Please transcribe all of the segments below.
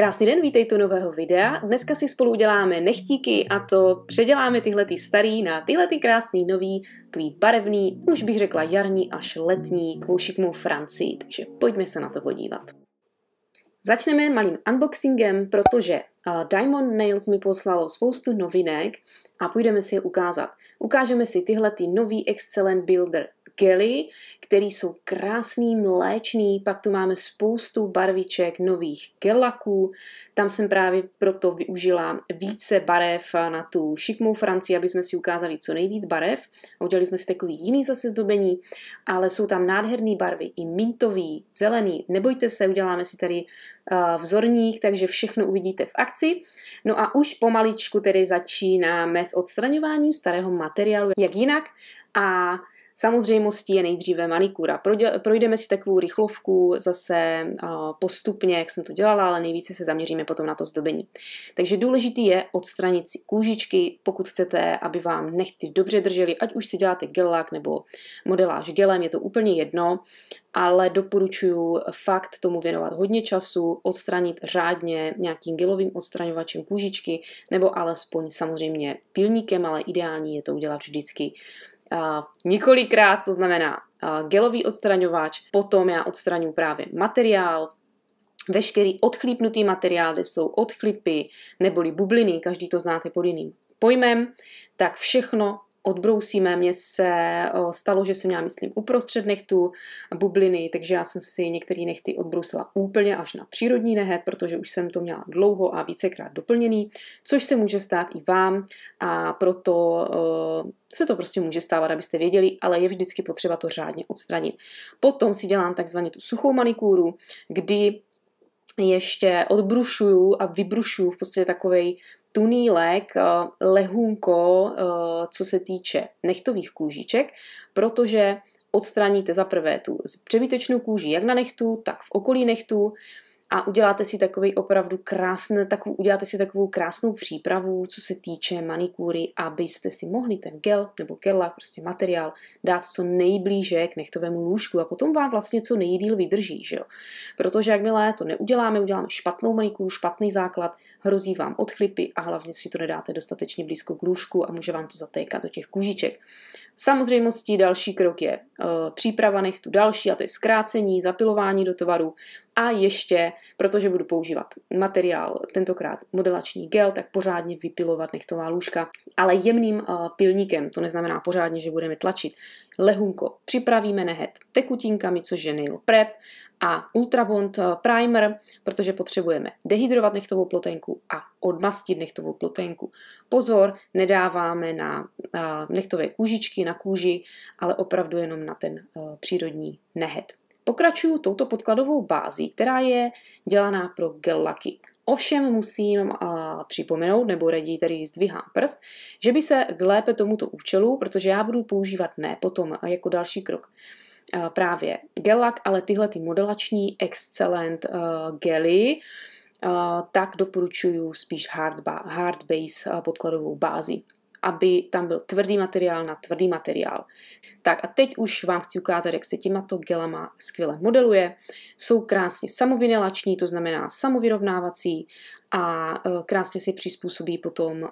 Krásný den, vítejte u nového videa. Dneska si spolu uděláme nechtíky a to předěláme tyhle ty starý na tyhle ty krásný nový, takový barevný, už bych řekla jarní až letní, kvůšik mou Francii, takže pojďme se na to podívat. Začneme malým unboxingem, protože eh, Diamond Nails mi poslalo spoustu novinek a půjdeme si je ukázat. Ukážeme si tyhle ty nový Excellent Builder gely, které jsou krásný, mléčný, pak tu máme spoustu barviček nových gelaků. Tam jsem právě proto využila více barev na tu šikmou Francii, aby jsme si ukázali co nejvíc barev. udělali jsme si takový jiný zase zdobení, ale jsou tam nádherné barvy, i mintový, zelený. Nebojte se, uděláme si tady eh, vzorník, takže všechno uvidíte v akci. No a už pomaličku tedy začínáme s odstraňováním starého materiálu, jak jinak. A Samozřejmostí je nejdříve manikura. Projdeme si takovou rychlovku zase postupně, jak jsem to dělala, ale nejvíce se zaměříme potom na to zdobení. Takže důležitý je odstranit si kůžičky, pokud chcete, aby vám nechty dobře držely, ať už si děláte gel lak nebo modeláž gelem, je to úplně jedno, ale doporučuji fakt tomu věnovat hodně času, odstranit řádně nějakým gelovým odstraňovačem kůžičky nebo alespoň samozřejmě pilníkem, ale ideální je to udělat vždycky několikrát, to znamená gelový odstraňováč, potom já odstraňu právě materiál, veškerý odchlípnutý materiály jsou odchlipy neboli bubliny, každý to znáte pod jiným pojmem, tak všechno odbrousíme. Mně mě se stalo, že jsem měla, myslím, uprostřed nechtu bubliny, takže já jsem si některé nechty odbrousila úplně až na přírodní nehet, protože už jsem to měla dlouho a vícekrát doplněný, což se může stát i vám a proto se to prostě může stávat, abyste věděli, ale je vždycky potřeba to řádně odstranit. Potom si dělám takzvaně tu suchou manikúru, kdy ještě odbrušuju a vybrušuju v podstatě takovej tunílek eh, lehůnko, eh, co se týče nechtových kůžiček, protože odstraníte za prvé tu přebytečnou kůži jak na nechtu, tak v okolí nechtu, a uděláte si takový opravdu krásný, takovou, uděláte si takovou krásnou přípravu, co se týče manikúry, abyste si mohli ten gel nebo gela, prostě materiál, dát co nejblíže k nechtovému lůžku a potom vám vlastně co nejdíl vydrží, že jo? Protože jakmile to neuděláme, uděláme špatnou manikuru, špatný základ, hrozí vám odchlipy a hlavně si to nedáte dostatečně blízko k lůžku a může vám to zatékat do těch kůžiček. Samozřejmostí další krok je e, příprava nechtu další a to je zkrácení, zapilování do tvaru, a ještě, protože budu používat materiál, tentokrát modelační gel, tak pořádně vypilovat nechtová lůžka, ale jemným eh, pilníkem, to neznamená pořádně, že budeme tlačit. Lehunko připravíme nehet tekutinkami, což je Nail Prep, a Ultrabond eh, Primer, protože potřebujeme dehydrovat nechtovou plotenku a odmastit nechtovou plotenku. Pozor, nedáváme na eh, nechtové kůžičky, na kůži, ale opravdu jenom na ten přírodní nehet. Pokračuju touto podkladovou bází, která je dělaná pro Gellaky. Ovšem musím a, připomenout, nebo raději tady zdvihám prst, že by se k lépe tomuto účelu, protože já budu používat ne potom a jako další krok, a, právě Gellak, ale tyhle ty modelační Excellent a, gely, a, tak doporučuju spíš hard, ba- hard base a, podkladovou bázi aby tam byl tvrdý materiál na tvrdý materiál. Tak a teď už vám chci ukázat, jak se to gelama skvěle modeluje. Jsou krásně samovinelační, to znamená samovyrovnávací a e, krásně si přizpůsobí potom e,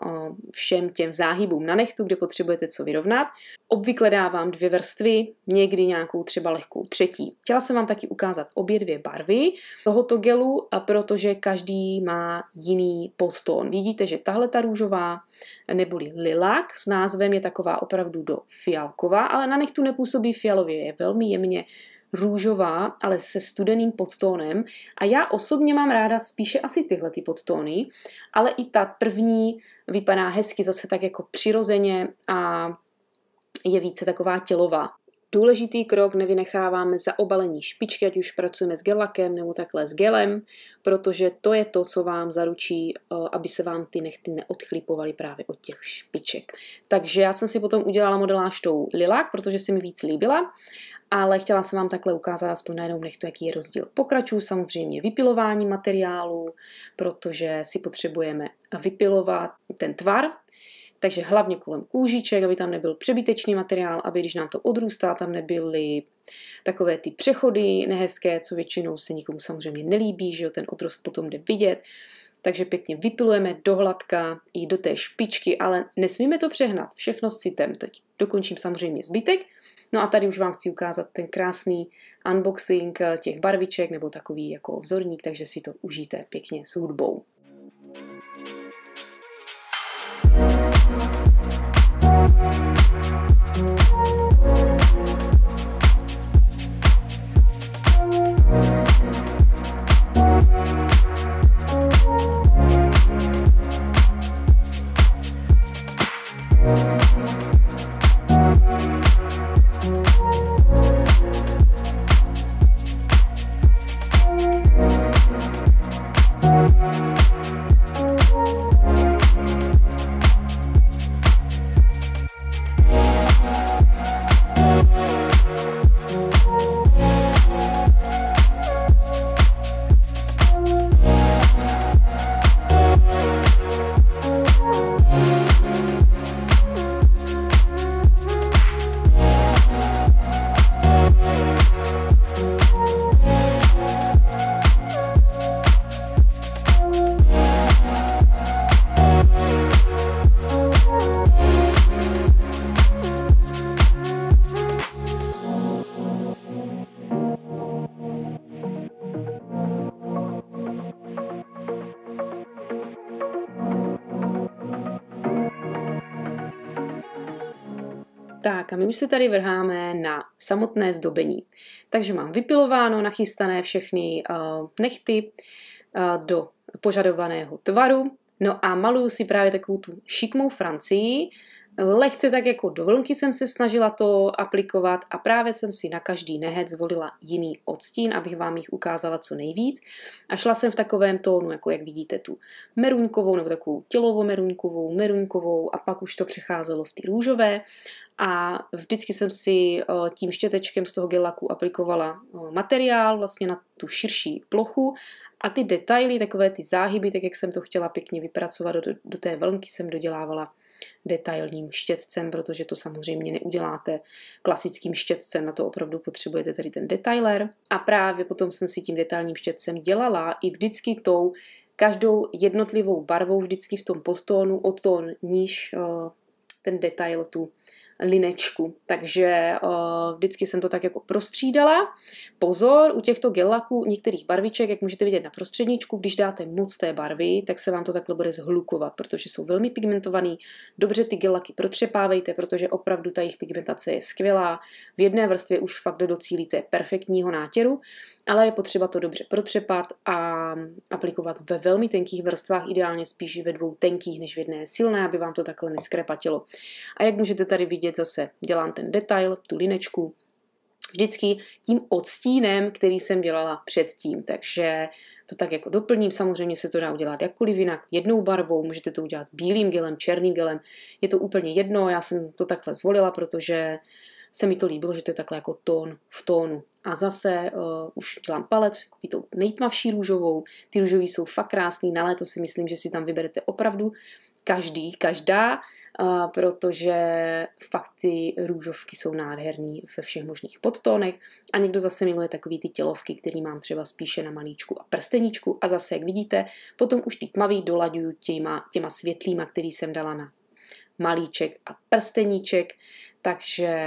všem těm záhybům na nechtu, kde potřebujete co vyrovnat. Obvykle dávám dvě vrstvy, někdy nějakou třeba lehkou třetí. Chtěla jsem vám taky ukázat obě dvě barvy tohoto gelu, a protože každý má jiný podtón. Vidíte, že tahle ta růžová neboli lilak s názvem je taková opravdu do fialková, ale na nechtu nepůsobí fialově, je velmi jemně růžová, ale se studeným podtónem. A já osobně mám ráda spíše asi tyhle ty podtóny, ale i ta první vypadá hezky zase tak jako přirozeně a je více taková tělová. Důležitý krok nevynecháváme zaobalení špičky, ať už pracujeme s gelakem nebo takhle s gelem, protože to je to, co vám zaručí, eh, aby se vám ty nechty neodchlipovaly právě od těch špiček. Takže já jsem si potom udělala modeláž tou lilák, protože se mi víc líbila ale chtěla jsem vám takhle ukázat aspoň na jednou nechtu, jaký je rozdíl. Pokračuju samozřejmě vypilování materiálu, protože si potřebujeme vypilovat ten tvar, takže hlavně kolem kůžiček, aby tam nebyl přebytečný materiál, aby když nám to odrůstá, tam nebyly takové ty přechody nehezké, co většinou se nikomu samozřejmě nelíbí, že jo, ten odrost potom jde vidět. Takže pěkně vypilujeme do hladka i do té špičky, ale nesmíme to přehnat, všechno s citem. Teď dokončím samozřejmě zbytek. No a tady už vám chci ukázat ten krásný unboxing eh, těch barviček nebo takový jako vzorník, takže si to užijte pěkně s hudbou. Tak a my už se tady vrháme na samotné zdobení. Takže mám vypilováno, nachystané všechny uh, nechty uh, do požadovaného tvaru. No a maluju si právě takovou tu šikmou Francii, Lehce tak jako do vlnky jsem se snažila to aplikovat a právě jsem si na každý nehet zvolila jiný odstín, abych vám jich ukázala co nejvíc. A šla jsem v takovém tónu, jako jak vidíte tu meruňkovou nebo takovou tělovo-meruňkovou, meruňkovou a pak už to přecházelo v ty růžové. A vždycky jsem si tím štětečkem z toho gelaku aplikovala materiál vlastně na tu širší plochu a ty detaily, takové ty záhyby, tak jak jsem to chtěla pěkně vypracovat do, do té vlnky, jsem dodělávala detailním štětcem, protože to samozřejmě neuděláte klasickým štětcem, na to opravdu potřebujete tady ten detailer. A právě potom jsem si tím detailním štětcem dělala i vždycky tou každou jednotlivou barvou vždycky v tom podtónu, o tón níž eh, ten detail tu linečku. Takže eh, vždycky jsem to tak jako prostřídala. Pozor, u těchto gelaků některých barviček, jak můžete vidět na prostředníčku, když dáte moc té barvy, tak se vám to takhle bude zhlukovat, protože jsou velmi pigmentovaný. Dobře ty gelaky protřepávejte, protože opravdu ta jejich pigmentace je skvělá. V jedné vrstvě už fakt docílíte perfektního nátěru, ale je potřeba to dobře protřepat a aplikovat ve velmi tenkých vrstvách, ideálně spíš ve dvou tenkých než v jedné silné, aby vám to takhle neskrepatilo. A jak můžete tady vidět, vidět zase, dělám ten detail, tu linečku, vždycky tím odstínem, který jsem dělala předtím. Takže to tak jako doplním, samozřejmě se to dá udělat jakkoliv jinak, jednou barvou, můžete to udělat bílým gelem, černým gelem, je to úplně jedno, já jsem to takhle zvolila, protože se mi to líbilo, že to je takhle jako tón v tónu. A zase uh, už dělám palec, koupí tou nejtmavší růžovou, ty růžové jsou fakt krásný, na léto si myslím, že si tam vyberete opravdu každý, každá, protože fakt ty růžovky jsou nádherný ve všech možných podtónech a někdo zase miluje takový ty tělovky, který mám třeba spíše na malíčku a prsteníčku a zase, jak vidíte, potom už ty tmavý dolaďuju těma, těma světlýma, který jsem dala na malíček a prsteníček, takže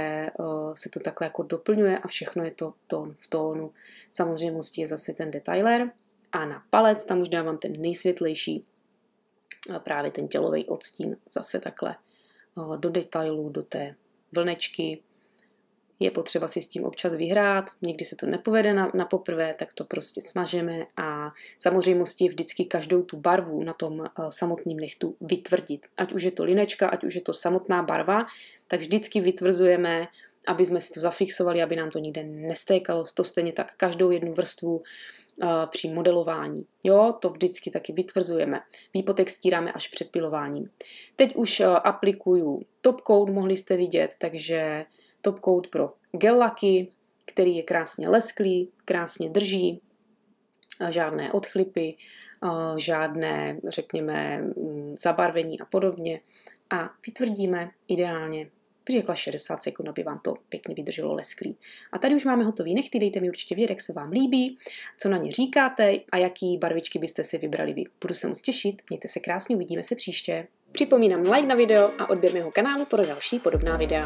se to takhle jako doplňuje a všechno je to tón v tónu. Samozřejmě je zase ten detailer a na palec tam už dávám ten nejsvětlejší právě ten tělový odstín zase takhle do detailů, do té vlnečky. Je potřeba si s tím občas vyhrát, někdy se to nepovede na, na poprvé, tak to prostě smažeme a samozřejmě vždycky každou tu barvu na tom samotném nechtu vytvrdit. Ať už je to linečka, ať už je to samotná barva, tak vždycky vytvrzujeme aby jsme si to zafixovali, aby nám to nikde nestékalo. To stejně tak každou jednu vrstvu Eh, při modelování. Jo, to vždycky taky vytvrzujeme. Výpotek stíráme až před pilováním. Teď už eh, aplikuju top coat, mohli jste vidět, takže top coat pro gel laky, který je krásně lesklý, krásně drží, eh, žádné odchlipy, žádné, řekněme, mm, zabarvení a podobně. A vytvrdíme ideálně řekla 60 sekund, aby vám to pěkně vydrželo lesklý. A tady už máme hotový nechty, dejte mi určitě vědět, jak se vám líbí, co na ně říkáte a jaký barvičky byste si vybrali vy. Budu se moc těšit, mějte se krásně, uvidíme se příště. Připomínám like na video a odběr mého kanálu pro další podobná videa.